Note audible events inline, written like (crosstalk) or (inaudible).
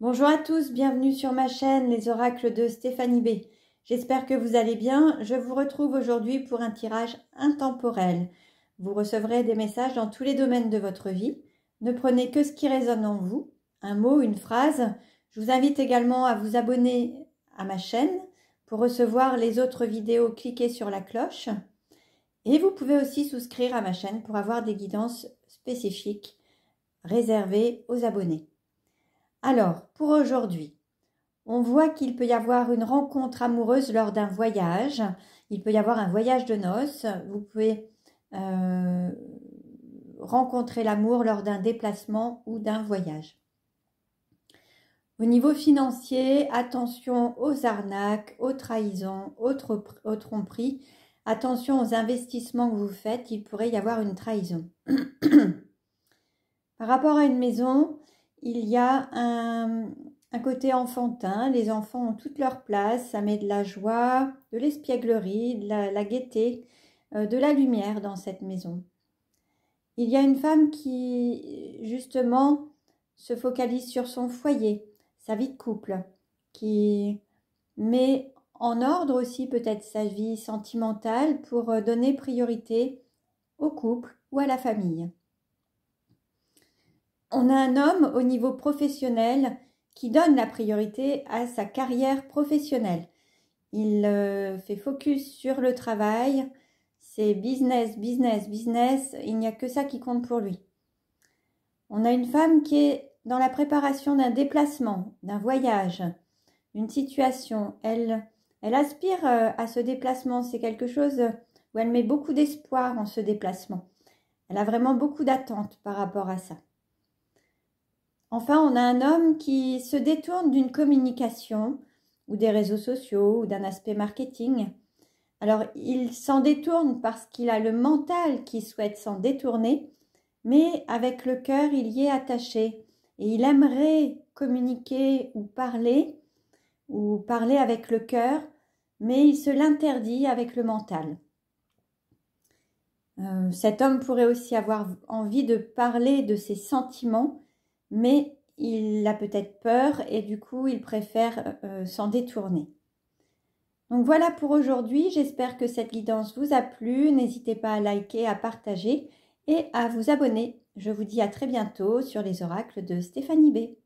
Bonjour à tous, bienvenue sur ma chaîne Les oracles de Stéphanie B. J'espère que vous allez bien. Je vous retrouve aujourd'hui pour un tirage intemporel. Vous recevrez des messages dans tous les domaines de votre vie. Ne prenez que ce qui résonne en vous, un mot, une phrase. Je vous invite également à vous abonner à ma chaîne pour recevoir les autres vidéos. Cliquez sur la cloche. Et vous pouvez aussi souscrire à ma chaîne pour avoir des guidances spécifiques réservées aux abonnés. Alors, pour aujourd'hui, on voit qu'il peut y avoir une rencontre amoureuse lors d'un voyage. Il peut y avoir un voyage de noces. Vous pouvez euh, rencontrer l'amour lors d'un déplacement ou d'un voyage. Au niveau financier, attention aux arnaques, aux trahisons, aux tromperies. Attention aux investissements que vous faites. Il pourrait y avoir une trahison. (coughs) Par rapport à une maison, il y a un, côté enfantin, les enfants ont toute leur place, ça met de la joie, de l'espièglerie, de la, gaieté, euh, de la lumière dans cette maison. Il y a une femme qui, justement, se focalise sur son foyer, sa vie de couple, qui met en ordre aussi peut-être sa vie sentimentale pour euh, donner priorité au couple ou à la famille. On a un homme au niveau professionnel qui donne la priorité à sa carrière professionnelle. Il euh, fait focus sur le travail, c'est business, business, business, il n'y a que ça qui compte pour lui. On a une femme qui est dans la préparation d'un déplacement, d'un voyage, d'une situation. Elle, elle aspire euh, à ce déplacement, c'est quelque chose où elle met beaucoup d'espoir en ce déplacement. Elle a vraiment beaucoup d'attentes par rapport à ça. Enfin, on a un homme qui se détourne d'une communication ou des réseaux sociaux ou d'un aspect marketing. Alors, il s'en détourne parce qu'il a le mental qui souhaite s'en détourner, mais avec le cœur, il y est attaché et il aimerait communiquer ou parler ou parler avec le cœur, mais il se l'interdit avec le mental. Euh, cet homme pourrait aussi avoir envie de parler de ses sentiments mais il a peut-être peur et du coup il préfère euh, euh, s'en détourner. Donc voilà pour aujourd'hui, j'espère que cette guidance vous a plu, n'hésitez pas à liker, à partager et à vous abonner. Je vous dis à très bientôt sur les oracles de Stéphanie B.